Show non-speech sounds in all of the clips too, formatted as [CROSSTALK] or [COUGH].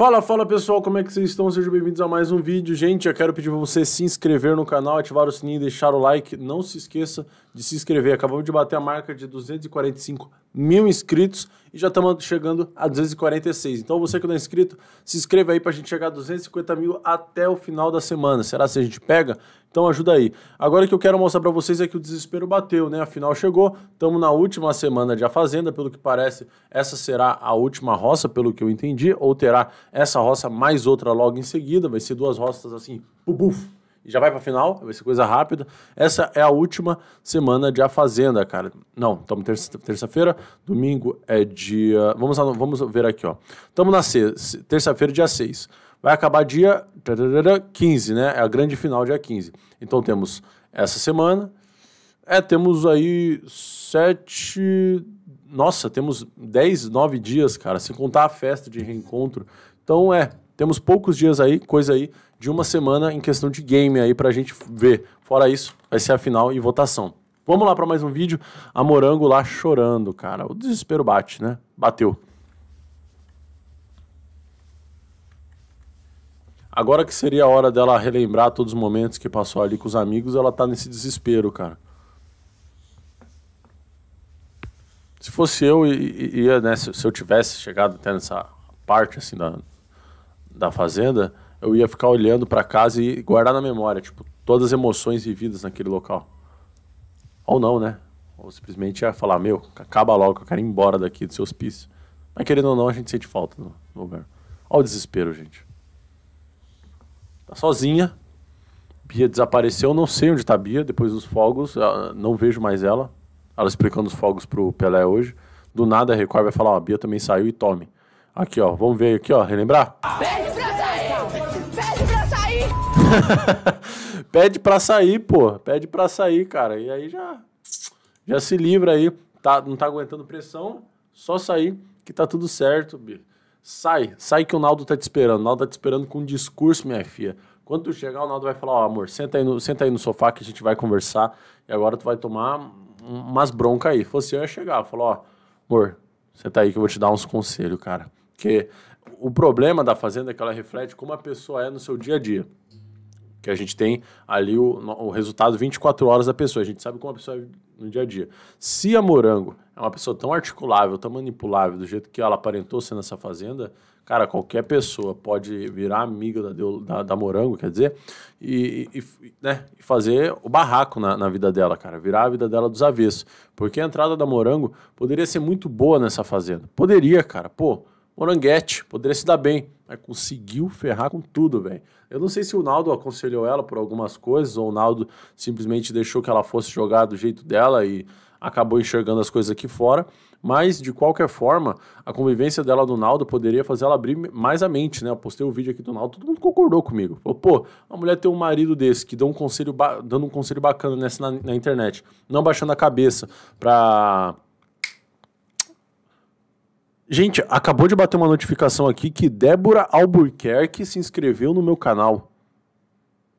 Fala, fala pessoal, como é que vocês estão? Sejam bem-vindos a mais um vídeo. Gente, eu quero pedir para você se inscrever no canal, ativar o sininho e deixar o like. Não se esqueça de se inscrever. Acabamos de bater a marca de 245 mil inscritos e já estamos chegando a 246. Então você que não é inscrito, se inscreva aí para a gente chegar a 250 mil até o final da semana. Será se a gente pega? Então ajuda aí. Agora que eu quero mostrar para vocês é que o desespero bateu, né? Afinal chegou, estamos na última semana de A Fazenda, pelo que parece essa será a última roça, pelo que eu entendi, ou terá essa roça mais outra logo em seguida, vai ser duas roças assim, bubuf, e já vai pra final, vai ser coisa rápida. Essa é a última semana de A Fazenda, cara. Não, estamos terça-feira, domingo é dia. Vamos, lá, vamos ver aqui, ó. Estamos na sexta, terça-feira, dia 6. Vai acabar dia 15, né? É a grande final, dia 15. Então temos essa semana. É, temos aí sete. Nossa, temos dez nove dias, cara, se contar a festa de reencontro. Então é, temos poucos dias aí, coisa aí, de uma semana em questão de game aí pra gente ver. Fora isso, vai ser a final e votação. Vamos lá para mais um vídeo. A Morango lá chorando, cara. O desespero bate, né? Bateu. Agora que seria a hora dela relembrar todos os momentos que passou ali com os amigos, ela tá nesse desespero, cara. Se fosse eu, ia, né, se, eu tivesse chegado até nessa parte, assim, da, da fazenda, eu ia ficar olhando para casa e guardar na memória, tipo, todas as emoções vividas naquele local. Ou não, né? Ou simplesmente ia falar, meu, acaba logo, eu quero ir embora daqui do seu hospício. Mas querendo ou não, a gente sente falta no lugar. Olha o desespero, gente. Tá sozinha. Bia desapareceu, não sei onde tá Bia, depois dos fogos, ah, não vejo mais ela. Ela explicando os fogos pro Pelé hoje. Do nada a Record vai falar, ó, oh, Bia também saiu e tome. Aqui, ó. Vamos ver aqui, ó. Relembrar? Pede pra sair! Pede pra sair! [LAUGHS] Pede pra sair, pô. Pede pra sair, cara. E aí já, já se livra aí. Tá, não tá aguentando pressão. Só sair que tá tudo certo, bicho. Sai, sai que o Naldo tá te esperando. O Naldo tá te esperando com um discurso, minha filha. Quando tu chegar, o Naldo vai falar: Ó, oh, amor, senta aí, no, senta aí no sofá que a gente vai conversar. E agora tu vai tomar umas broncas aí. Assim, eu ia chegar, falou: Ó, oh, amor, senta aí que eu vou te dar uns conselhos, cara. Porque o problema da Fazenda é que ela reflete como a pessoa é no seu dia a dia. Que a gente tem ali o, o resultado 24 horas da pessoa. A gente sabe como a pessoa é no dia a dia. Se a Morango é uma pessoa tão articulável, tão manipulável, do jeito que ela aparentou ser nessa Fazenda, cara, qualquer pessoa pode virar amiga da, da, da Morango, quer dizer, e, e, né, fazer o barraco na, na, vida dela, cara, virar a vida dela dos avessos. Porque a entrada da Morango poderia ser muito boa nessa Fazenda. Poderia, cara, pô. Moranguete, poderia se dar bem, mas conseguiu ferrar com tudo, velho. Eu não sei se o Naldo aconselhou ela por algumas coisas, ou o Naldo simplesmente deixou que ela fosse jogar do jeito dela e acabou enxergando as coisas aqui fora, mas de qualquer forma, a convivência dela do Naldo poderia fazer ela abrir mais a mente, né? Eu postei o um vídeo aqui do Naldo, todo mundo concordou comigo. Falou, pô, a mulher tem um marido desse que dá um conselho dando um conselho bacana nessa na, na internet, não baixando a cabeça pra Gente, acabou de bater uma notificação aqui que Débora Albuquerque se inscreveu no meu canal.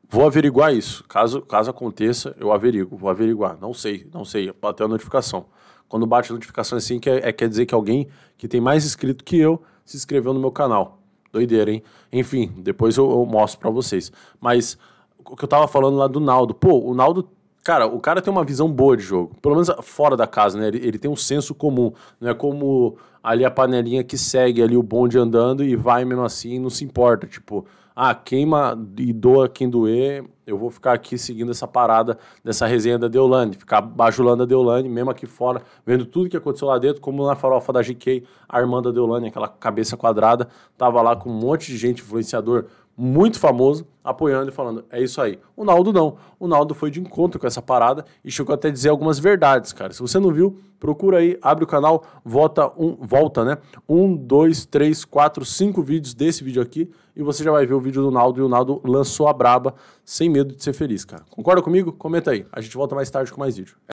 Vou averiguar isso. Caso, caso aconteça, eu averigo. Vou averiguar. Não sei, não sei. Bateu a notificação. Quando bate a notificação assim, quer, é, é, quer dizer que alguém que tem mais inscrito que eu se inscreveu no meu canal. Doideira, hein? Enfim, depois eu, eu mostro para vocês. Mas o que eu tava falando lá do Naldo. Pô, o Naldo Cara, o cara tem uma visão boa de jogo. Pelo menos fora da casa, né? Ele, ele tem um senso comum. Não é como ali a panelinha que segue ali o bonde andando e vai mesmo assim e não se importa. Tipo, ah, queima e doa quem doer, eu vou ficar aqui seguindo essa parada dessa resenha da Deolane, ficar bajulando a Deolane, mesmo aqui fora, vendo tudo que aconteceu lá dentro, como na farofa da GK, a irmã da Deolane, aquela cabeça quadrada, tava lá com um monte de gente, influenciador, muito famoso, apoiando e falando, é isso aí. O Naldo não. O Naldo foi de encontro com essa parada e chegou até a dizer algumas verdades, cara. Se você não viu, procura aí, abre o canal, vota um, volta, né? Um, dois, três, quatro, cinco vídeos desse vídeo aqui e você já vai ver o vídeo do Naldo e o Naldo lançou a braba sem medo de ser feliz, cara. Concorda comigo? Comenta aí. A gente volta mais tarde com mais vídeo.